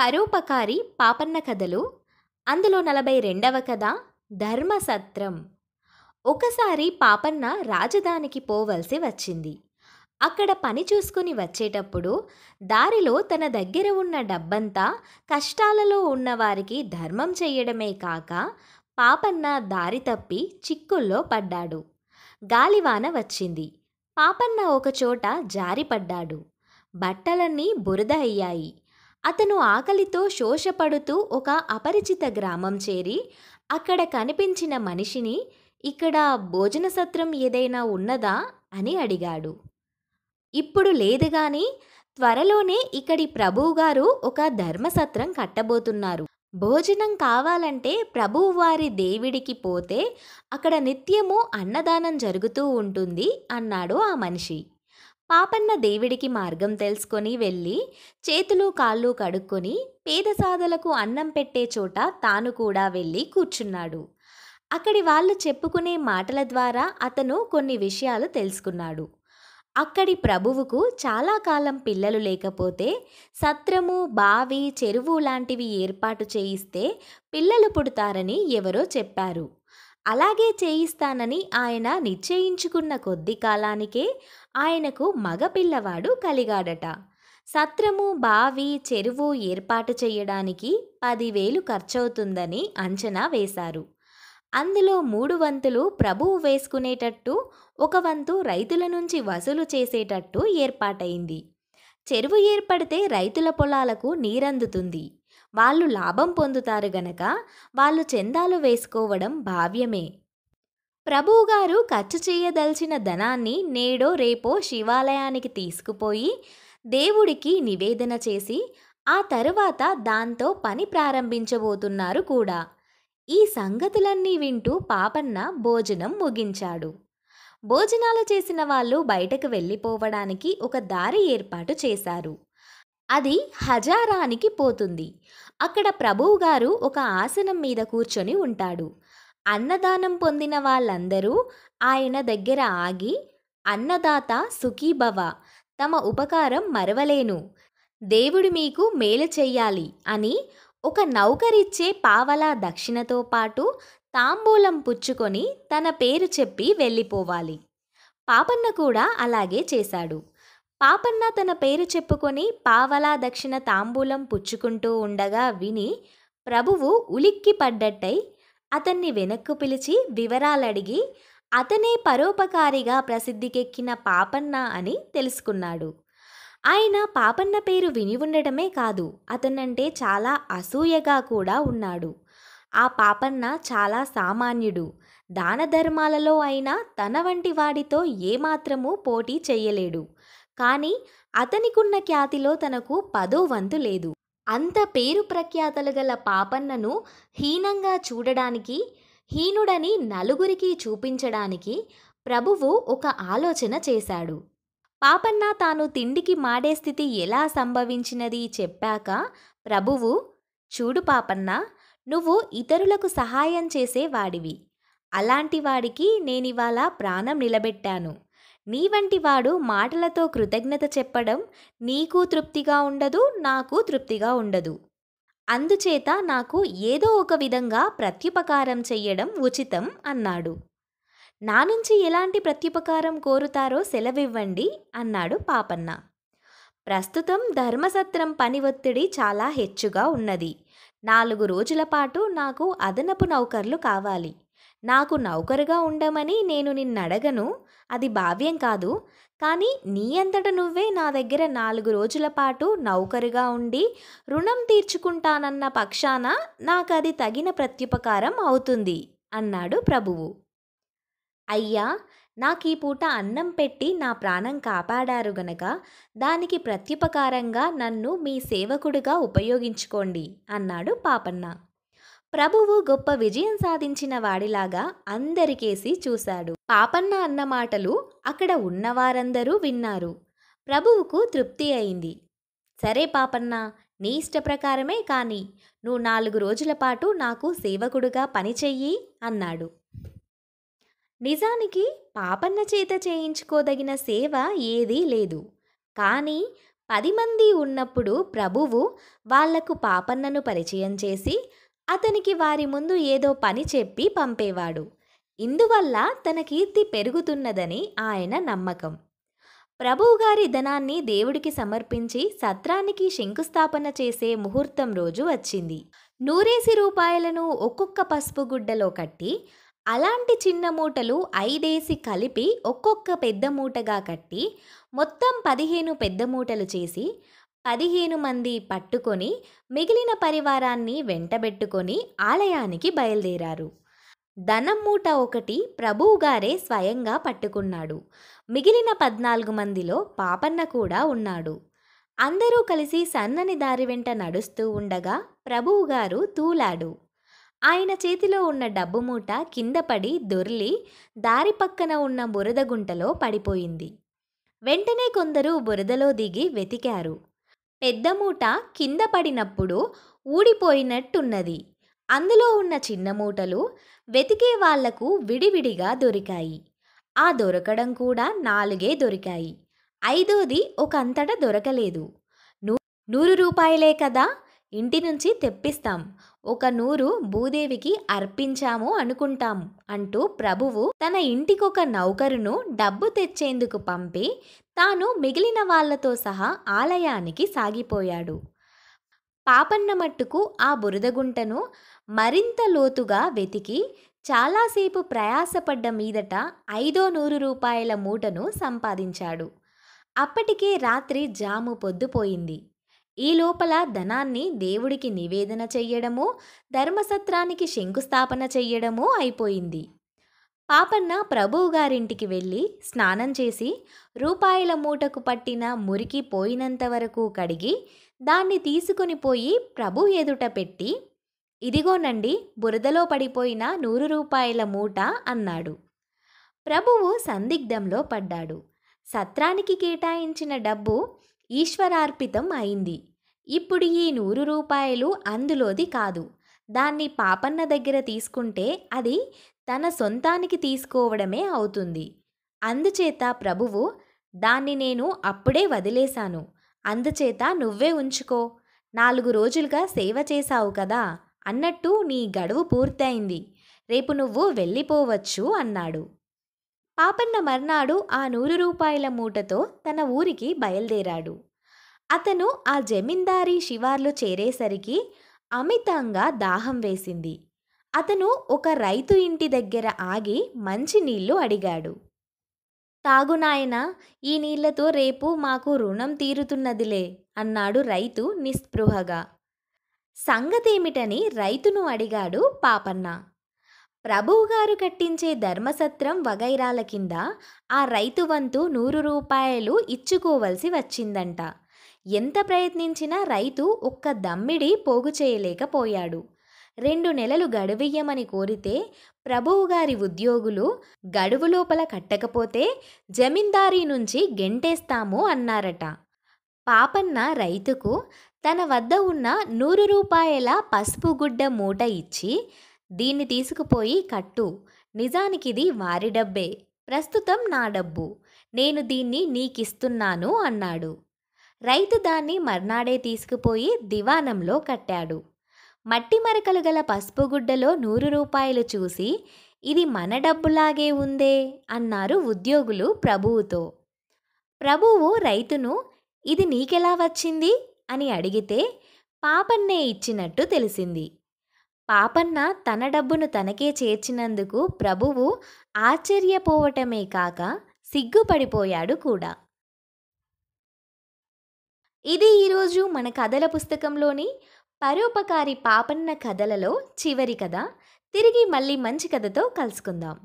పరోపకారి పాపన్న కథలు అందులో నలభై రెండవ కథ ధర్మసత్రం ఒకసారి పాపన్న రాజధానికి పోవలసి వచ్చింది అక్కడ పని చూసుకుని వచ్చేటప్పుడు దారిలో తన దగ్గర ఉన్న డబ్బంతా కష్టాలలో ఉన్నవారికి ధర్మం చేయడమే కాక పాపన్న దారి తప్పి చిక్కుల్లో పడ్డాడు గాలివాన వచ్చింది పాపన్న ఒకచోట జారిపడ్డాడు బట్టలన్నీ బురద అయ్యాయి అతను ఆకలితో శోషపడుతూ ఒక అపరిచిత గ్రామం చేరి అక్కడ కనిపించిన మనిషిని ఇక్కడ భోజన సత్రం ఏదైనా ఉన్నదా అని అడిగాడు ఇప్పుడు లేదు కానీ త్వరలోనే ఇక్కడి ప్రభువుగారు ఒక ధర్మసత్రం కట్టబోతున్నారు భోజనం కావాలంటే ప్రభువువారి దేవుడికి పోతే అక్కడ నిత్యము అన్నదానం జరుగుతూ ఉంటుంది అన్నాడు ఆ మనిషి పాపన్న దేవుడికి మార్గం తెలుసుకొని వెళ్ళి చేతులు కాళ్ళు కడుక్కొని పేద సాధలకు అన్నం పెట్టే చోట తాను కూడా వెళ్ళి కూర్చున్నాడు అక్కడి వాళ్ళు చెప్పుకునే మాటల ద్వారా అతను కొన్ని విషయాలు తెలుసుకున్నాడు అక్కడి ప్రభువుకు చాలా కాలం పిల్లలు లేకపోతే సత్రము బావి చెరువు లాంటివి ఏర్పాటు చేయిస్తే పిల్లలు పుడతారని ఎవరో చెప్పారు అలాగే చేయిస్తానని ఆయన నిశ్చయించుకున్న కొద్ది కాలానికే ఆయనకు మగపిల్లవాడు కలిగాడట సత్రము బావి చెరువు ఏర్పాటు చేయడానికి పదివేలు ఖర్చవుతుందని అంచనా వేశారు అందులో మూడు వంతులు ప్రభువు వేసుకునేటట్టు ఒక వంతు రైతుల నుంచి వసూలు చేసేటట్టు ఏర్పాటైంది చెరువు ఏర్పడితే రైతుల పొలాలకు నీరందుతుంది వాళ్ళు లాభం పొందుతారు గనక వాళ్ళు చందాలు వేసుకోవడం భావ్యమే ప్రభువుగారు ఖర్చు చేయదలిచిన ధనాన్ని నేడో రేపో శివాలయానికి తీసుకుపోయి దేవుడికి నివేదన చేసి ఆ తరువాత దాంతో పని ప్రారంభించబోతున్నారు కూడా ఈ సంగతులన్నీ వింటూ పాపన్న భోజనం ముగించాడు భోజనాలు చేసిన వాళ్ళు బయటకు వెళ్ళిపోవడానికి ఒక దారి ఏర్పాటు చేశారు అది హజారానికి పోతుంది అక్కడ ప్రభువు గారు ఒక ఆసనం మీద కూర్చొని ఉంటాడు అన్నదానం పొందిన వాళ్ళందరూ ఆయన దగ్గర ఆగి అన్నదాత సుఖీభవ తమ ఉపకారం మరవలేను దేవుడు మీకు మేలు చెయ్యాలి అని ఒక నౌకరిచ్చే పావలా దక్షిణతో పాటు తాంబూలం పుచ్చుకొని తన పేరు చెప్పి వెళ్ళిపోవాలి పాపన్న కూడా అలాగే చేశాడు పాపన్న తన పేరు చెప్పుకొని పావలా దక్షిణ తాంబూలం పుచ్చుకుంటూ ఉండగా విని ప్రభువు ఉలిక్కి పడ్డట్టై అతన్ని వెనక్కు పిలిచి వివరాలడిగి అతనే పరోపకారిగా ప్రసిద్ధికెక్కిన పాపన్న అని తెలుసుకున్నాడు ఆయన పాపన్న పేరు విని ఉండటమే కాదు అతనంటే చాలా అసూయగా కూడా ఉన్నాడు ఆ పాపన్న చాలా సామాన్యుడు దాన ధర్మాలలో అయినా తన వంటి వాడితో ఏమాత్రమూ పోటీ చెయ్యలేడు కానీ అతనికున్న ఖ్యాతిలో తనకు పదో వంతు లేదు అంత పేరు ప్రఖ్యాతలు గల పాపన్నను హీనంగా చూడడానికి హీనుడని నలుగురికి చూపించడానికి ప్రభువు ఒక ఆలోచన చేశాడు పాపన్న తాను తిండికి మాడే స్థితి ఎలా సంభవించినది చెప్పాక ప్రభువు చూడు పాపన్న నువ్వు ఇతరులకు సహాయం చేసేవాడివి అలాంటి వాడికి నేనివాళ ప్రాణం నిలబెట్టాను నీ వంటి వాడు మాటలతో కృతజ్ఞత చెప్పడం నీకు తృప్తిగా ఉండదు నాకు తృప్తిగా ఉండదు అందుచేత నాకు ఏదో ఒక విధంగా ప్రత్యుపకారం చెయ్యడం ఉచితం అన్నాడు నా నుంచి ఎలాంటి ప్రత్యుపకారం కోరుతారో సెలవివ్వండి అన్నాడు పాపన్న ప్రస్తుతం ధర్మసత్రం పని ఒత్తిడి చాలా హెచ్చుగా ఉన్నది నాలుగు రోజుల పాటు నాకు అదనపు నౌకర్లు కావాలి నాకు నౌకరుగా ఉండమని నేను నిన్నడగను అది భావ్యం కాదు కానీ నీ అంతట నువ్వే నా దగ్గర నాలుగు రోజుల పాటు నౌకరుగా ఉండి రుణం తీర్చుకుంటానన్న పక్షాన నాకు అది తగిన ప్రత్యుపకారం అవుతుంది అన్నాడు ప్రభువు అయ్యా నాకు ఈ పూట అన్నం పెట్టి నా ప్రాణం కాపాడారు గనక దానికి ప్రత్యుపకారంగా నన్ను మీ సేవకుడుగా ఉపయోగించుకోండి అన్నాడు పాపన్న ప్రభువు గొప్ప విజయం సాధించిన వాడిలాగా అందరికేసి చూశాడు పాపన్న అన్న మాటలు అక్కడ ఉన్నవారందరూ విన్నారు ప్రభువుకు తృప్తి అయింది సరే పాపన్న నీ ఇష్ట ప్రకారమే కానీ నువ్వు నాలుగు రోజుల పాటు నాకు సేవకుడుగా పనిచెయ్యి అన్నాడు నిజానికి పాపన్న చేత చేయించుకోదగిన సేవ ఏదీ లేదు కానీ పది మంది ఉన్నప్పుడు ప్రభువు వాళ్లకు పాపన్నను పరిచయం చేసి అతనికి వారి ముందు ఏదో పని చెప్పి పంపేవాడు ఇందువల్ల తన కీర్తి పెరుగుతున్నదని ఆయన నమ్మకం ప్రభువుగారి ధనాన్ని దేవుడికి సమర్పించి సత్రానికి శంకుస్థాపన చేసే ముహూర్తం రోజు వచ్చింది నూరేసి రూపాయలను ఒక్కొక్క పసుపు గుడ్డలో కట్టి అలాంటి చిన్న మూటలు ఐదేసి కలిపి ఒక్కొక్క పెద్ద మూటగా కట్టి మొత్తం పదిహేను పెద్ద మూటలు చేసి పదిహేను మంది పట్టుకొని మిగిలిన పరివారాన్ని వెంటబెట్టుకొని ఆలయానికి బయలుదేరారు ధనం మూట ఒకటి ప్రభువుగారే స్వయంగా పట్టుకున్నాడు మిగిలిన పద్నాలుగు మందిలో పాపన్న కూడా ఉన్నాడు అందరూ కలిసి సన్నని దారి వెంట నడుస్తూ ఉండగా ప్రభువుగారు తూలాడు ఆయన చేతిలో ఉన్న డబ్బు మూట కింద పడి దొర్లి దారి పక్కన ఉన్న బురద గుంటలో పడిపోయింది వెంటనే కొందరు బురదలో దిగి వెతికారు పెద్ద మూట కింద పడినప్పుడు ఊడిపోయినట్టున్నది అందులో ఉన్న చిన్న మూటలు వెతికే వాళ్లకు విడివిడిగా దొరికాయి ఆ దొరకడం కూడా నాలుగే దొరికాయి ఐదోది ఒకంతట దొరకలేదు నూరు రూపాయలే కదా ఇంటి నుంచి తెప్పిస్తాం ఒక నూరు భూదేవికి అర్పించాము అనుకుంటాం అంటూ ప్రభువు తన ఇంటికొక నౌకరును డబ్బు తెచ్చేందుకు పంపి తాను మిగిలిన వాళ్లతో సహా ఆలయానికి సాగిపోయాడు పాపన్న మట్టుకు ఆ బురదగుంటను మరింత లోతుగా వెతికి చాలాసేపు ప్రయాసపడ్డ మీదట ఐదో నూరు రూపాయల మూటను సంపాదించాడు అప్పటికే రాత్రి జాము పొద్దుపోయింది ఈ లోపల ధనాన్ని దేవుడికి నివేదన చెయ్యడము ధర్మసత్రానికి శంకుస్థాపన చెయ్యడము అయిపోయింది పాపన్న ప్రభువు గారింటికి వెళ్ళి స్నానం చేసి రూపాయల మూటకు పట్టిన మురికి పోయినంత వరకు కడిగి దాన్ని తీసుకుని పోయి ప్రభు ఎదుట పెట్టి ఇదిగోనండి బురదలో పడిపోయిన నూరు రూపాయల మూట అన్నాడు ప్రభువు సందిగ్ధంలో పడ్డాడు సత్రానికి కేటాయించిన డబ్బు ఈశ్వరార్పితం అయింది ఇప్పుడు ఈ నూరు రూపాయలు అందులోది కాదు దాన్ని పాపన్న దగ్గర తీసుకుంటే అది తన సొంతానికి తీసుకోవడమే అవుతుంది అందుచేత ప్రభువు దాన్ని నేను అప్పుడే వదిలేశాను అందుచేత నువ్వే ఉంచుకో నాలుగు రోజులుగా సేవ చేశావు కదా అన్నట్టు నీ గడువు పూర్తయింది రేపు నువ్వు వెళ్ళిపోవచ్చు అన్నాడు పాపన్న మర్నాడు ఆ నూరు రూపాయల మూటతో తన ఊరికి బయలుదేరాడు అతను ఆ జమీందారీ శివార్లు చేరేసరికి అమితంగా దాహం వేసింది అతను ఒక రైతు ఇంటి దగ్గర ఆగి మంచి నీళ్లు అడిగాడు తాగు నాయనా ఈ నీళ్లతో రేపు మాకు రుణం తీరుతున్నదిలే అన్నాడు రైతు నిస్పృహగా సంగతేమిటని రైతును అడిగాడు పాపన్న ప్రభువుగారు కట్టించే ధర్మసత్రం వగైరాల కింద ఆ రైతు వంతు నూరు రూపాయలు ఇచ్చుకోవలసి వచ్చిందంట ఎంత ప్రయత్నించినా రైతు ఒక్క దమ్మిడి పోగు చేయలేకపోయాడు రెండు నెలలు గడువెయ్యమని కోరితే ప్రభువు గారి ఉద్యోగులు గడువు లోపల కట్టకపోతే జమీందారీ నుంచి గెంటేస్తాము అన్నారట పాపన్న రైతుకు తన వద్ద ఉన్న నూరు రూపాయల పసుపు గుడ్డ మూట ఇచ్చి దీన్ని తీసుకుపోయి కట్టు నిజానికిది వారి డబ్బే ప్రస్తుతం నా డబ్బు నేను దీన్ని నీకిస్తున్నాను అన్నాడు రైతు దాన్ని మర్నాడే తీసుకుపోయి దివానంలో కట్టాడు మట్టి మరకలు గల పసుపు గుడ్డలో నూరు రూపాయలు చూసి ఇది మన డబ్బులాగే ఉందే అన్నారు ఉద్యోగులు ప్రభువుతో ప్రభువు రైతును ఇది నీకెలా వచ్చింది అని అడిగితే పాపన్నే ఇచ్చినట్టు తెలిసింది పాపన్న తన డబ్బును తనకే చేర్చినందుకు ప్రభువు ఆశ్చర్యపోవటమే కాక సిగ్గుపడిపోయాడు కూడా ఇది ఈరోజు మన కథల పుస్తకంలోని పరోపకారి పాపన్న కథలలో చివరి కథ తిరిగి మళ్ళీ మంచి కథతో కలుసుకుందాం